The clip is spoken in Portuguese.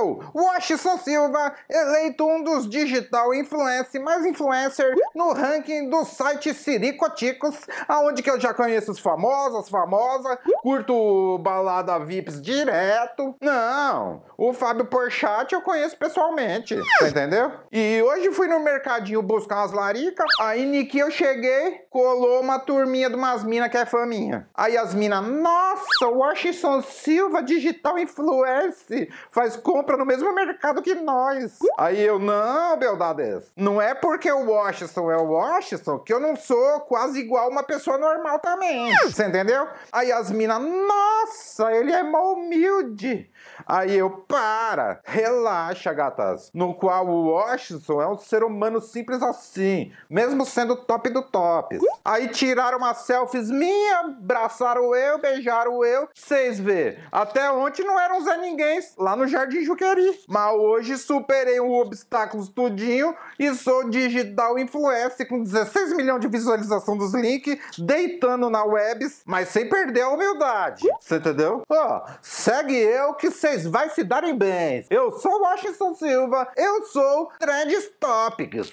eu, Washington Silva, eleito um dos digital influencers mais influencer no ranking do site Siricoticos, aonde que eu já conheço os famosos, famosa, curto balada VIPs direto. Não, o Fábio Porchat eu conheço pessoalmente, entendeu? E hoje fui no mercadinho buscar umas laricas, aí Niki eu cheguei, colou uma turminha de umas minas que é fã minha. Aí as minas, nossa, Washington Silva digital influencer faz compra compra no mesmo mercado que nós. Aí eu, não, Beldades, não é porque o Washington é o Washington que eu não sou quase igual uma pessoa normal também. Você entendeu? Aí as minas, nossa! nossa, ele é mal humilde. Aí eu, para, relaxa, gatas. No qual o Washington é um ser humano simples assim, mesmo sendo top do tops. Aí tiraram umas selfies minha, abraçaram eu, beijaram eu. Vocês vê, até ontem não eram Zé Ninguém lá no Jardim Juqueri. Mas hoje superei o obstáculo tudinho e sou digital influencer com 16 milhões de visualização dos links, deitando na webs, mas sem perder a humildade. Você entendeu? Ó, oh, segue eu que vocês vai se darem bem. Eu sou Washington Silva, eu sou Trend Topics.